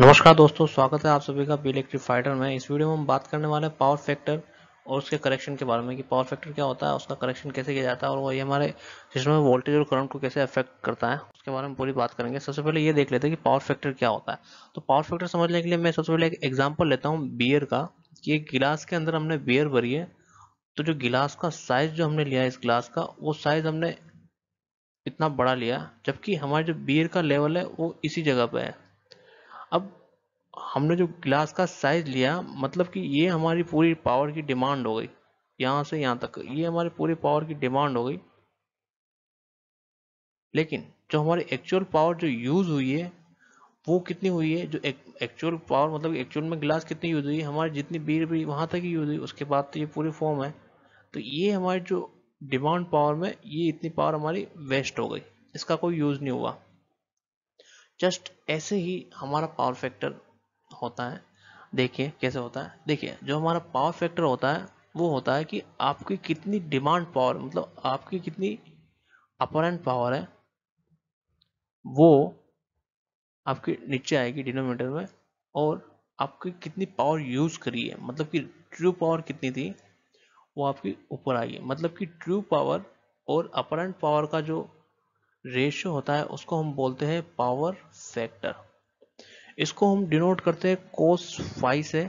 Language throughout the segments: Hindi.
नमस्कार दोस्तों स्वागत है आप सभी का बी फाइटर में इस वीडियो में हम बात करने वाले हैं पावर फैक्टर और उसके करेक्शन के बारे में कि पावर फैक्टर क्या होता है उसका करेक्शन कैसे किया जाता है और वो ये हमारे सिस्टम में वोल्टेज और करंट को कैसे अफेक्ट करता है उसके बारे में पूरी बात करेंगे सबसे पहले ये देख लेते हैं कि पावर फैक्टर क्या होता है तो पावर फैक्टर समझने के लिए मैं सबसे पहले एक एग्जाम्पल लेता हूँ बियर का कि एक गिलास के अंदर हमने बियर भरी है तो जो गिलास का साइज जो हमने लिया है इस गिलास का वो साइज हमने इतना बड़ा लिया जबकि हमारे जो बियर का लेवल है वो इसी जगह पर है अब हमने जो गिलास का साइज लिया मतलब कि ये हमारी पूरी पावर की डिमांड हो गई यहाँ से यहाँ तक ये हमारी पूरी पावर की डिमांड हो गई लेकिन जो हमारी एक्चुअल पावर जो यूज़ हुई है वो कितनी हुई है जो एक्चुअल पावर मतलब एक्चुअल में ग्लास कितनी यूज़ हुई है हमारी जितनी बीर रुपये वहाँ तक ही यूज़ हुई उसके बाद तो ये पूरी फॉर्म है तो ये हमारी जो डिमांड पावर में ये इतनी पावर हमारी वेस्ट हो गई इसका कोई यूज़ नहीं हुआ जस्ट ऐसे ही हमारा पावर फैक्टर होता है देखिए कैसे होता है देखिए जो हमारा पावर फैक्टर होता है वो होता है कि आपकी कितनी डिमांड पावर मतलब आपकी कितनी अपरेंट पावर है वो आपके नीचे आएगी डिनोमीटर में और आपकी कितनी पावर यूज करी है मतलब कि ट्रू पावर कितनी थी वो आपकी ऊपर आएगी मतलब कि ट्रू पावर और अपरेंट पावर का जो रेशियो होता है उसको हम बोलते हैं पावर फैक्टर इसको हम डिनोट करते हैं कोस फाइव से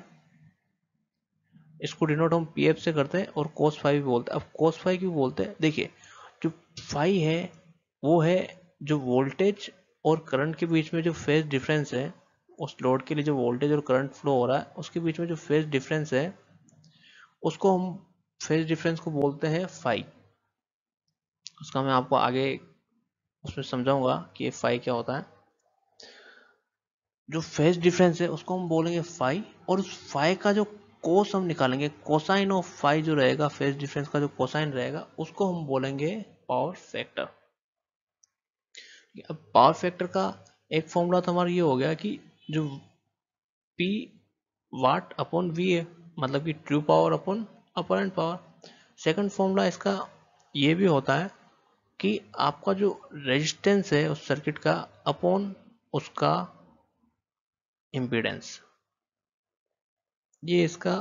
इसको डिनोट हम पी एफ से करते हैं और कोस फाइव भी बोलते हैं अब कोस फाइव क्यों बोलते हैं देखिए जो फाइव है वो है जो वोल्टेज और करंट के बीच में जो फेज डिफरेंस है उस लोड के लिए जो वोल्टेज और करंट फ्लो हो रहा है उसके बीच में जो फेज डिफरेंस है उसको हम फेज डिफरेंस को बोलते हैं फाइव उसका मैं आपको आगे उसमें समझाऊंगा कि फाइव क्या होता है जो फेज डिफरेंस है उसको हम बोलेंगे फाइव और उस फाइव का जो कोस हम निकालेंगे कोसाइन ऑफ फाइव जो रहेगा फेज डिफरेंस का जो कोसाइन रहेगा उसको हम बोलेंगे पावर फैक्टर अब पावर फैक्टर का एक फॉर्मूला तो हमारा ये हो गया कि जो पी वाट अपॉन वी है मतलब कि true power upon apparent power second formula इसका ये भी होता है कि आपका जो रेजिस्टेंस है उस सर्किट का अपॉन उसका इम्पीडेंस ये इसका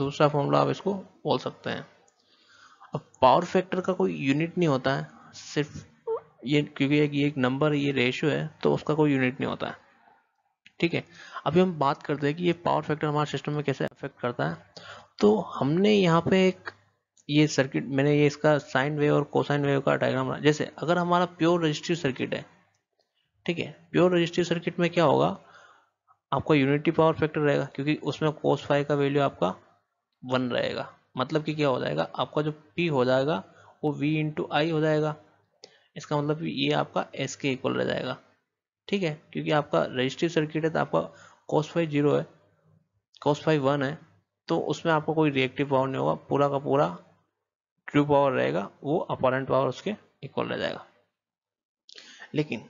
दूसरा फॉर्मूला आप इसको बोल सकते हैं अब पावर फैक्टर का कोई यूनिट नहीं होता है सिर्फ ये क्योंकि ये एक नंबर ये रेशियो है तो उसका कोई यूनिट नहीं होता है ठीक है अभी हम बात करते हैं कि ये पावर फैक्टर हमारे सिस्टम में कैसे अफेक्ट करता है तो हमने यहाँ पे एक ये सर्किट मैंने ये इसका साइन वेव और कोसाइन वेव का डायग्राम जैसे अगर हमारा प्योर रजिस्टिव सर्किट है ठीक है प्योर रजिस्टिव सर्किट में क्या होगा आपका यूनिटी पावर फैक्टर रहेगा क्योंकि उसमें कोस फाइव का वैल्यू आपका वन रहेगा मतलब कि क्या हो जाएगा आपका जो पी हो जाएगा वो वी इंटू आई हो जाएगा इसका मतलब ये आपका एस के इक्वल रह जाएगा ठीक है क्योंकि आपका रजिस्टिव सर्किट है तो आपका कोस फाइव जीरो है कोस फाइव वन है तो उसमें आपको कोई रिएक्टिव पावर नहीं होगा पूरा का पूरा ट्रू पावर रहेगा वो अपॉरेंट पावर उसके इक्वल रह जाएगा लेकिन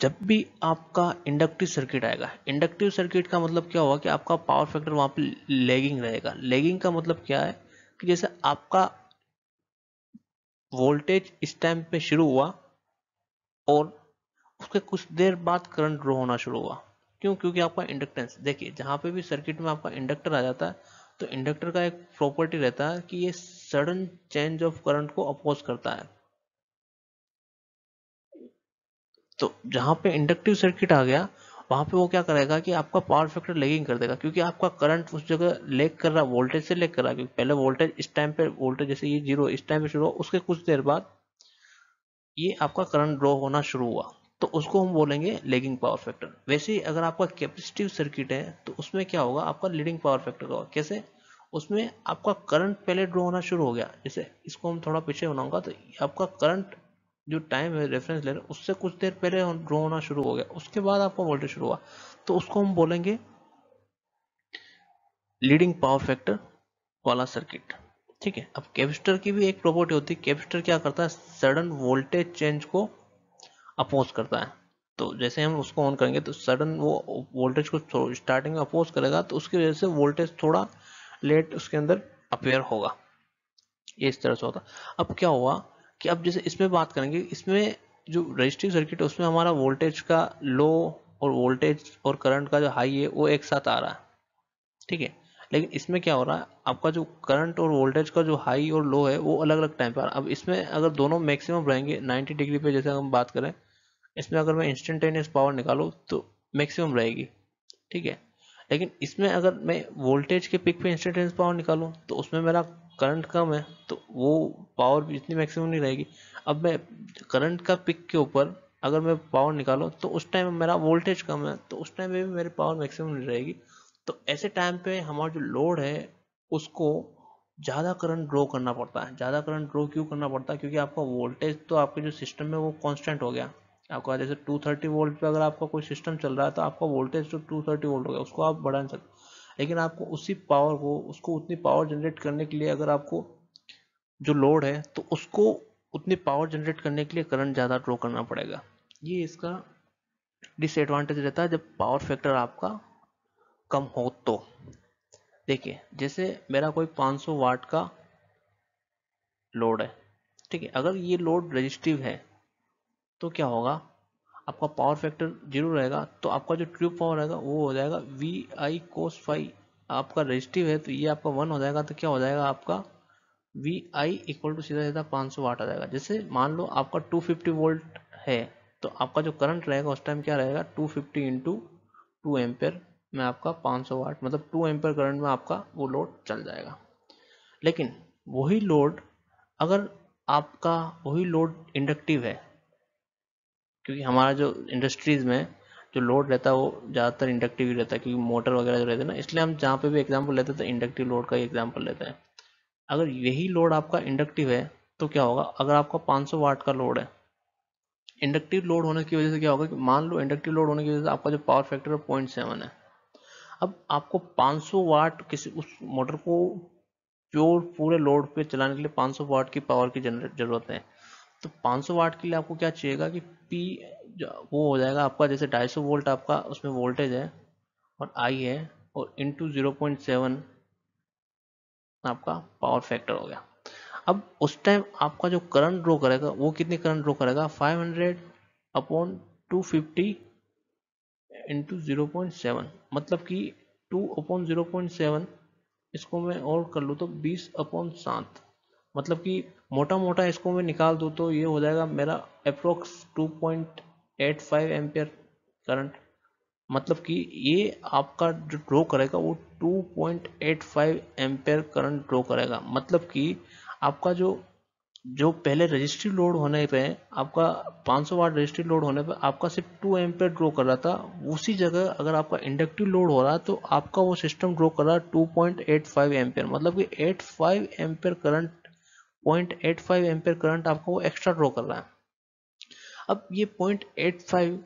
जब भी आपका इंडक्टिव सर्किट आएगा इंडक्टिव सर्किट का मतलब क्या होगा कि आपका पावर फैक्टर वहां पे लेगिंग रहेगा लेगिंग का मतलब क्या है कि जैसे आपका वोल्टेज इस टाइम पे शुरू हुआ और उसके कुछ देर बाद करंट ड्रो होना शुरू हुआ क्यों क्योंकि आपका इंडक्टेंस देखिए जहां पे भी सर्किट में आपका इंडक्टर आ जाता है तो इंडक्टर का एक प्रॉपर्टी रहता है कि ये सडन चेंज ऑफ करंट को अपोज करता है तो जहां पे इंडक्टिव सर्किट आ गया वहां पे वो क्या करेगा कि आपका पावर फैक्टर लेगिंग कर देगा क्योंकि आपका करंट उस जगह लेग कर रहा है वोल्टेज से लेग कर रहा है क्योंकि पहले वोल्टेज इस टाइम पे वोल्टेज जैसे ये जीरो इस टाइम पे शुरू हुआ उसके कुछ देर बाद ये आपका करंट ड्रॉ होना शुरू हुआ तो उसको हम बोलेंगे लेगिंग पावर फैक्टर वैसे ही अगर आपका कैपेसिटिव सर्किट है तो उसमें क्या होगा आपका लीडिंग पावर फैक्टर होगा कैसे उसमें आपका करंट पहले ड्रो होना शुरू हो गया जैसे इसको हम थोड़ा पीछे बनाऊंगा तो आपका करंट जो टाइम है रेफरेंस ले रहे उससे कुछ देर पहले ड्रो होना शुरू हो गया उसके बाद आपका वोल्टेज शुरू हुआ तो उसको हम बोलेंगे लीडिंग पावर फैक्टर वाला सर्किट ठीक है अब कैपेसिटर की भी एक प्रॉपर्टी होती है कैपेसिटर क्या करता है सडन वोल्टेज चेंज को अपोज करता है तो जैसे हम उसको ऑन करेंगे तो सडन वो वोल्टेज को स्टार्टिंग में अपोज करेगा तो उसकी वजह से वोल्टेज थोड़ा लेट उसके अंदर अपेयर होगा ये इस तरह से होता अब क्या हुआ कि अब जैसे इसमें बात करेंगे इसमें जो रजिस्टिव सर्किट है उसमें हमारा वोल्टेज का लो और वोल्टेज और करंट का जो हाई है वो एक साथ आ रहा है ठीक है लेकिन इसमें क्या हो रहा है आपका जो करंट और वोल्टेज का जो हाई और लो है वो अलग अलग टाइम पर अब इसमें अगर दोनों मैक्सिमम रहेंगे 90 डिग्री पे जैसे हम बात करें इसमें अगर मैं इंस्टेंटेनियस पावर निकालू तो मैक्सिमम रहेगी ठीक है लेकिन इसमें अगर मैं वोल्टेज के पिक पे इंस्टेंटेनियस पावर निकालूँ तो उसमें मेरा करंट कम है तो वो पावर भी इतनी मैक्सिमम नहीं रहेगी अब मैं करंट का पिक के ऊपर अगर मैं पावर निकालू तो उस टाइम मेरा वोल्टेज कम है तो उस टाइम में भी मेरी पावर मैक्सिमम नहीं रहेगी तो ऐसे टाइम पे हमारा जो लोड है उसको ज़्यादा करंट ड्रॉ करना पड़ता है ज़्यादा करंट ड्रॉ क्यों करना पड़ता है क्योंकि आपका वोल्टेज तो आपके जो सिस्टम है वो कांस्टेंट हो गया आपका जैसे 230 वोल्ट पे अगर आपका कोई सिस्टम चल रहा है तो आपका वोल्टेज जो तो 230 वोल्ट हो गया उसको आप बढ़ा नहीं सकते लेकिन आपको उसी पावर को उसको उतनी पावर जनरेट करने के लिए अगर आपको जो लोड है तो उसको उतनी पावर जनरेट करने के लिए करंट ज़्यादा ड्रॉ करना पड़ेगा ये इसका डिसएडवांटेज रहता है जब पावर फैक्टर आपका कम हो तो देखिए जैसे मेरा कोई 500 वाट का लोड है ठीक है अगर ये लोड रजिस्टिव है तो क्या होगा आपका पावर फैक्टर जीरो रहेगा तो आपका जो ट्यूब पावर रहेगा वो हो जाएगा वी आई कोस फाइव आपका रजिस्टिव है तो ये आपका वन हो जाएगा तो क्या हो जाएगा आपका वी आई इक्वल टू सीधा सीधा पाँच सौ वाट आ जाएगा जैसे मान लो आपका टू फिफ्टी वोल्ट है तो आपका जो करंट रहेगा उस टाइम क्या रहेगा two fifty into two ampere में आपका 500 वाट मतलब 2 एम्पेयर करंट में आपका वो लोड चल जाएगा लेकिन वही लोड अगर आपका वही लोड इंडक्टिव है क्योंकि हमारा जो इंडस्ट्रीज़ में जो लोड रहता है वो ज़्यादातर इंडक्टिव ही रहता है क्योंकि मोटर वगैरह जो रहते हैं ना इसलिए हम जहाँ पे भी एग्जाम्पल लेते हैं तो इंडक्टिव लोड का ही एग्जाम्पल लेते हैं अगर यही लोड आपका इंडक्टिव है तो क्या होगा अगर आपका 500 वाट का लोड है इंडक्टिव लोड होने की वजह से क्या होगा कि मान लो इंडक्टिव लोड होने की वजह से आपका जो पावर फैक्टर है पॉइंट सेवन है अब आपको 500 वाट किसी उस मोटर को प्योर पूरे लोड पे चलाने के लिए 500 वाट की पावर की जरूरत है तो 500 वाट के लिए आपको क्या चाहिएगा कि पी वो हो जाएगा आपका जैसे 250 वोल्ट आपका उसमें वोल्टेज है और आई है और इंटू जीरो पॉइंट सेवन आपका पावर फैक्टर हो गया अब उस टाइम आपका जो करंट ड्रो करेगा वो कितनी करंट ड्रो करेगा 500 hundred upon two fifty into zero point seven मतलब कि two upon zero point seven इसको मैं और कर लूँ तो बीस अपॉन सात मतलब कि मोटा मोटा इसको मैं निकाल दूँ तो ये हो जाएगा मेरा अप्रोक्स 2.85 पॉइंट करंट मतलब कि ये आपका जो ड्रो करेगा वो 2.85 पॉइंट करंट ड्रो करेगा मतलब कि आपका जो जो पहले रजिस्ट्री लोड होने पे आपका 500 वाट रजिस्ट्री लोड होने पे आपका सिर्फ टू एम्पेयर ड्रो कर रहा था उसी जगह अगर आपका इंडक्टिव लोड हो रहा है तो आपका वो सिस्टम ड्रो कर रहा है टू पॉइंट मतलब कि 85 five current point eight five ampere current आपको वो एक्स्ट्रा ड्रॉ कर रहा है अब ये point eight five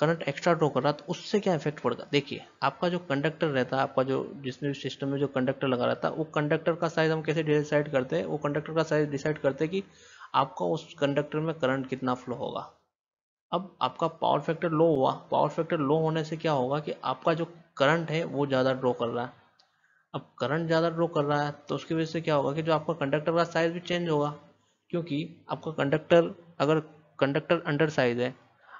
current extra draw कर रहा है तो उससे क्या इफेक्ट पड़ेगा देखिए आपका जो कंडक्टर रहता है आपका जो जिसमें सिस्टम में जो कंडक्टर लगा रहता है वो कंडक्टर का साइज हम कैसे डिसाइड करते हैं वो कंडक्टर का साइज डिसाइड करते हैं कि आपका उस कंडक्टर में करंट कितना फ्लो होगा अब आपका पावर फैक्टर लो हुआ पावर फैक्टर लो होने से क्या होगा कि आपका जो करंट है वो ज़्यादा ड्रॉ कर रहा है अब करंट ज़्यादा ड्रो कर रहा है तो उसकी वजह से क्या होगा कि जो आपका कंडक्टर का साइज भी चेंज होगा क्योंकि आपका कंडक्टर अगर कंडक्टर अंडर साइज है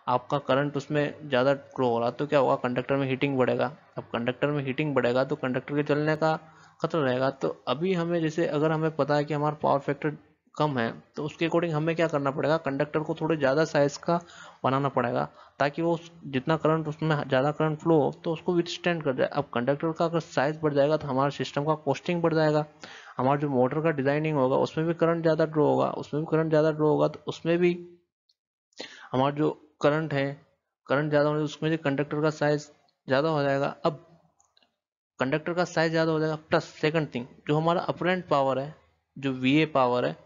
आपका करंट उसमें ज़्यादा ड्रो हो रहा तो क्या होगा कंडक्टर में हीटिंग बढ़ेगा अब कंडक्टर में हीटिंग बढ़ेगा तो कंडक्टर के चलने का खतरा रहेगा तो अभी हमें जैसे अगर हमें पता है कि हमारा पावर फैक्टर कम है तो उसके अकॉर्डिंग हमें क्या करना पड़ेगा कंडक्टर को थोड़े ज़्यादा साइज़ का बनाना पड़ेगा ताकि वो जितना करंट उसमें ज़्यादा करंट फ्लो हो तो उसको विथस्टैंड कर जाए अब कंडक्टर का अगर साइज़ बढ़ जाएगा तो हमारे सिस्टम का कॉस्टिंग बढ़ जाएगा हमारा जो मोटर का डिजाइनिंग होगा उसमें भी करंट ज़्यादा ड्रो होगा उसमें भी करंट ज़्यादा ड्रो होगा तो उसमें भी हमारा जो करंट है करंट ज़्यादा होने उसमें भी कंडक्टर का साइज़ ज़्यादा हो जाएगा अब कंडक्टर का साइज़ ज़्यादा हो जाएगा प्लस सेकंड थिंग जो हमारा अपरेंट पावर है जो वी पावर है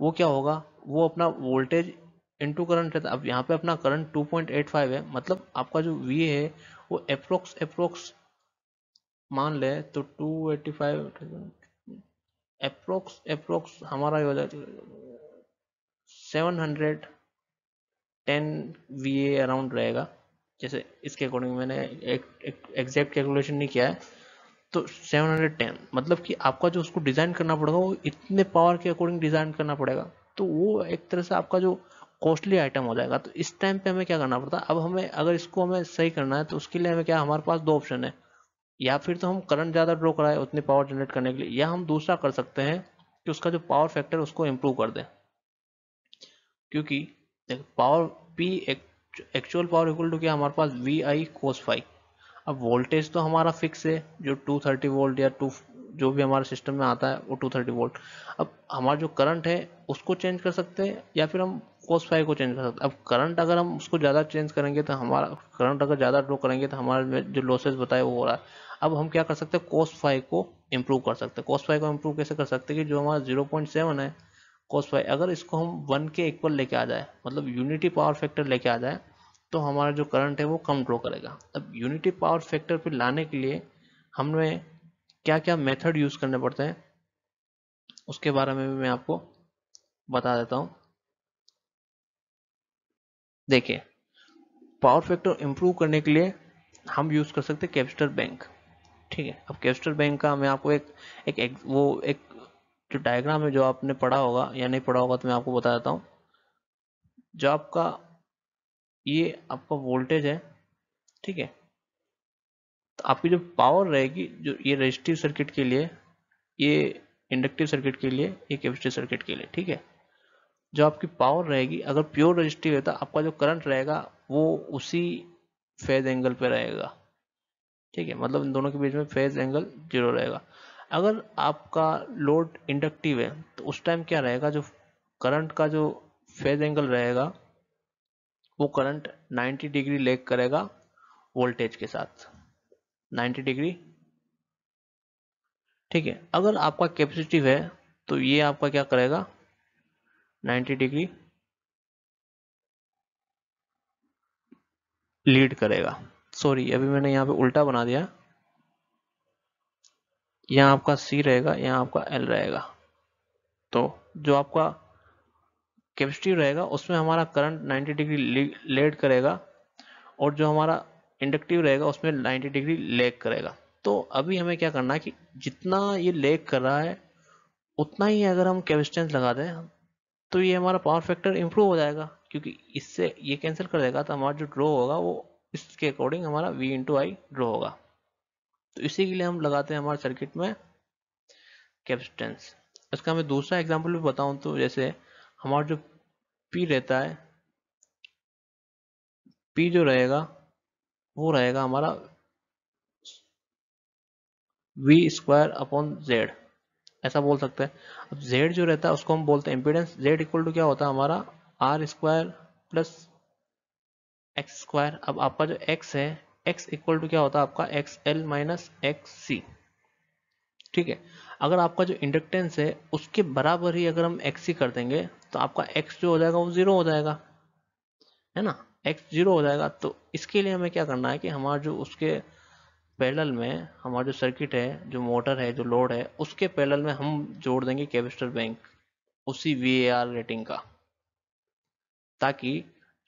वो क्या होगा वो अपना वोल्टेज इनटू करंट रहता है अब यहाँ पे अपना करंट 2.85 है मतलब आपका जो वी है वो अप्रोक्स अप्रोक्स मान ले तो 285 एटी अप्रोक्स अप्रोक्स हमारा हो जाएगा seven hundred ten V around रहेगा जैसे इसके अकॉर्डिंग मैंने एक एग्जैक्ट कैलकुलेशन नहीं किया है तो 710 मतलब कि आपका जो उसको डिज़ाइन करना पड़ेगा वो इतने पावर के अकॉर्डिंग डिज़ाइन करना पड़ेगा तो वो एक तरह से आपका जो कॉस्टली आइटम हो जाएगा तो इस टाइम पे हमें क्या करना पड़ता है अब हमें अगर इसको हमें सही करना है तो उसके लिए हमें क्या हमारे पास दो ऑप्शन है या फिर तो हम करंट ज़्यादा ड्रॉ कराए उतनी पावर जनरेट करने के लिए या हम दूसरा कर सकते हैं कि उसका जो पावर फैक्टर उसको इम्प्रूव कर दें क्योंकि power P actual power equal to क्या हमारे पास वी आई कोस फाइव अब वोल्टेज तो हमारा फिक्स है जो 230 वोल्ट या टू जो भी हमारे सिस्टम में आता है वो 230 वोल्ट अब हमारा जो करंट है उसको चेंज कर सकते हैं या फिर हम कोस फाइव को चेंज कर सकते हैं अब करंट अगर हम उसको ज़्यादा चेंज करेंगे तो हमारा करंट अगर ज़्यादा ड्रो करेंगे तो हमारे जो लॉसेज बताए वो हो रहा है अब हम क्या कर सकते हैं कोस फाइव को इम्प्रूव कर सकते हैं कोस फाइव को इम्प्रूव कैसे कर सकते हैं कि जो हमारा जीरो पॉइंट सेवन है कोस फाइव अगर इसको हम वन के इक्वल लेके आ जाए मतलब यूनिटी पावर फैक्टर लेके आ जाए तो हमारा जो करंट है वो कम ड्रो करेगा अब यूनिटी पावर फैक्टर पे लाने के लिए हमने क्या क्या मेथड यूज़ करने पड़ते हैं उसके बारे में भी मैं आपको बता देता हूँ देखिए पावर फैक्टर इम्प्रूव करने के लिए हम यूज़ कर सकते हैं कैपिटल बैंक ठीक है अब कैपिटल बैंक का मैं आपको एक एक, एक वो एक जो डायग्राम है जो आपने पढ़ा होगा या नहीं पढ़ा होगा तो मैं आपको बता देता हूँ जो आपका ये आपका वोल्टेज है ठीक है तो आपकी जो पावर रहेगी जो ये रजिस्टिव सर्किट के लिए ये इंडक्टिव सर्किट के लिए ये कैपेसिटिव सर्किट के लिए ठीक है जो आपकी पावर रहेगी अगर प्योर रजिस्टिव है तो आपका जो करंट रहेगा वो उसी फेज एंगल पे रहेगा ठीक है मतलब इन दोनों के बीच में फेज एंगल जीरो रहेगा अगर आपका लोड इंडक्टिव है तो उस टाइम क्या रहेगा जो करंट का जो फेज एंगल रहेगा वो करंट 90 डिग्री लेग करेगा वोल्टेज के साथ 90 डिग्री ठीक है अगर आपका कैपेसिटिव है तो ये आपका क्या करेगा 90 डिग्री लीड करेगा सॉरी अभी मैंने यहां पे उल्टा बना दिया यहां आपका सी रहेगा यहां आपका एल रहेगा तो जो आपका कैपेसिटिव रहेगा उसमें हमारा करंट 90 डिग्री लेड करेगा और जो हमारा इंडक्टिव रहेगा उसमें 90 डिग्री लेग करेगा तो अभी हमें क्या करना है कि जितना ये लेग कर रहा है उतना ही अगर हम कैपेसिटेंस लगा दें तो ये हमारा पावर फैक्टर इम्प्रूव हो जाएगा क्योंकि इससे ये कैंसिल कर देगा तो हमारा जो ड्रॉ होगा वो इसके अकॉर्डिंग हमारा वी इंटू आई ड्रॉ होगा तो इसी के लिए हम लगाते हैं हमारे सर्किट में कैपेसिटेंस इसका मैं दूसरा एग्जाम्पल भी बताऊँ तो जैसे हमारा जो पी रहता है पी जो रहेगा वो रहेगा हमारा वी स्क्वायर अपॉन जेड ऐसा बोल सकते हैं अब जेड जो रहता है उसको हम बोलते हैं इंपीडेंस जेड इक्वल टू क्या होता है हमारा R square plus X square अब आपका जो एक्स है एक्स इक्वल टू क्या होता है आपका X L minus X C ठीक है अगर आपका जो इंडक्टेंस है उसके बराबर ही अगर हम एक्स सी कर देंगे तो आपका एक्स जो हो जाएगा वो ज़ीरो हो जाएगा है ना एक्स ज़ीरो हो जाएगा तो इसके लिए हमें क्या करना है कि हमारा जो उसके पैरेलल में हमारा जो सर्किट है जो मोटर है जो लोड है उसके पैरेलल में हम जोड़ देंगे कैपेसिटर बैंक उसी वी रेटिंग का ताकि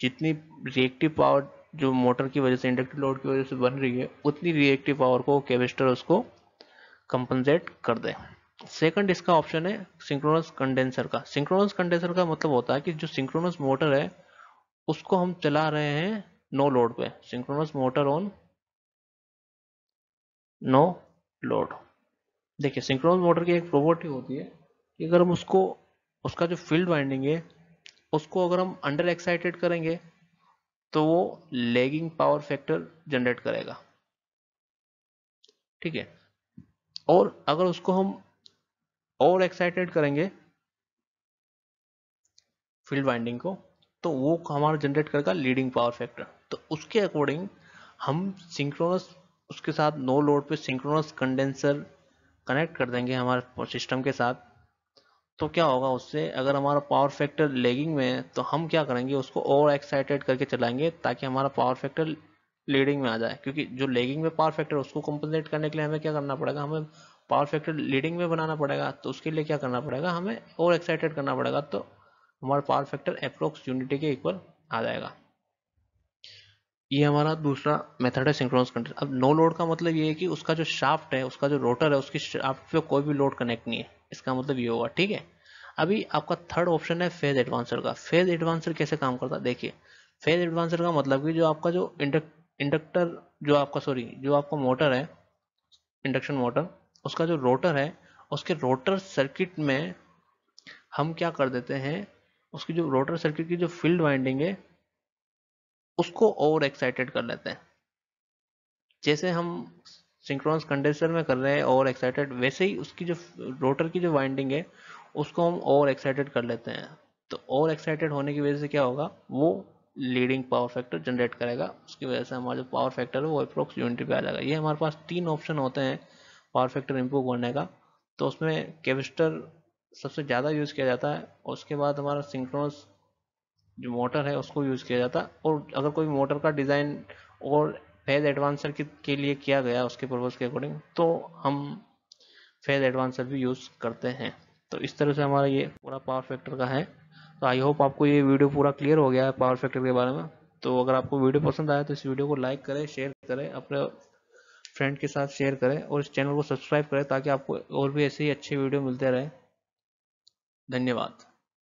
जितनी रिएक्टिव पावर जो मोटर की वजह से इंडक्टिव लोड की वजह से बन रही है उतनी रिएक्टिव पावर को कैपेसिटर उसको कंपनसेट कर दे सेकंड इसका ऑप्शन है सिंक्रोनस कंडेंसर का सिंक्रोनस कंडेंसर का मतलब होता है कि जो सिंक्रोनस मोटर है उसको हम चला रहे हैं नो लोड पे synchronous motor on no load देखिए सिंक्रोनस मोटर की एक प्रॉपर्टी होती है कि अगर हम उसको उसका जो फील्ड वाइंडिंग है उसको अगर हम अंडर एक्साइटेड करेंगे तो वो लेगिंग पावर फैक्टर जनरेट करेगा ठीक है और अगर उसको हम और एक्साइटेड करेंगे फील्ड वाइंडिंग को तो वो हमारा जनरेट करेगा लीडिंग पावर फैक्टर तो उसके अकॉर्डिंग हम सिंक्रोनस उसके साथ नो लोड पे सिंक्रोनस कंडेंसर कनेक्ट कर देंगे हमारे सिस्टम के साथ तो क्या होगा उससे अगर हमारा पावर फैक्टर लेगिंग में है तो हम क्या करेंगे उसको ओवर एक्साइटेड करके चलाएंगे ताकि हमारा पावर फैक्टर लीडिंग में आ जाए क्योंकि जो लेगिंग में पावर फैक्टर उसको कंपनसेट करने के लिए हमें क्या करना पड़ेगा हमें पावर फैक्टर लीडिंग में बनाना पड़ेगा तो उसके लिए क्या करना पड़ेगा हमें और एक्साइटेड करना पड़ेगा तो हमारा पावर फैक्टर अप्रोक्स यूनिटी के इक्वल आ जाएगा ये हमारा दूसरा मेथड है सिंक्रोनस कंट्रोल अब नो लोड का मतलब ये है कि उसका जो शाफ्ट है उसका जो रोटर है उसकी शाफ्ट पे कोई भी लोड कनेक्ट नहीं है इसका मतलब ये होगा ठीक है अभी आपका थर्ड ऑप्शन है फेज एडवांसर का फेज एडवांसर कैसे काम करता है देखिए फेज एडवांसर का मतलब कि जो आपका जो इंडक्टर जो आपका सॉरी जो आपका मोटर है इंडक्शन मोटर उसका जो रोटर है उसके रोटर सर्किट में हम क्या कर देते हैं उसकी जो रोटर सर्किट की जो फील्ड वाइंडिंग है उसको ओवर एक्साइटेड कर लेते हैं जैसे हम सिंक्रोनस कंडेंसर में कर रहे हैं ओवर एक्साइटेड वैसे ही उसकी जो रोटर की जो वाइंडिंग है उसको हम ओवर एक्साइटेड कर लेते हैं तो ओवर एक्साइटेड होने की वजह से क्या होगा वो लीडिंग पावर फैक्टर जनरेट करेगा उसकी वजह से हमारा जो पावर फैक्टर है वो अप्रोक्स यूनिटी पे आ जाएगा ये हमारे पास तीन ऑप्शन होते हैं पावर फैक्टर इम्प्रूव करने का तो उसमें कैपेसिटर सबसे ज़्यादा यूज़ किया जाता है उसके बाद हमारा सिंक्रोनस जो मोटर है उसको यूज़ किया जाता है और अगर कोई मोटर का डिज़ाइन और फेज एडवांसर के, के लिए किया गया उसके पर्पज़ के अकॉर्डिंग तो हम फेज एडवांसर भी यूज़ करते हैं तो इस तरह से हमारा ये पूरा पावर फैक्टर का है तो आई होप आपको ये वीडियो पूरा क्लियर हो गया है पावर फैक्टर के बारे में तो अगर आपको वीडियो पसंद आया तो इस वीडियो को लाइक करें शेयर करें अपने फ्रेंड के साथ शेयर करें और इस चैनल को सब्सक्राइब करें ताकि आपको और भी ऐसे ही अच्छे वीडियो मिलते रहे धन्यवाद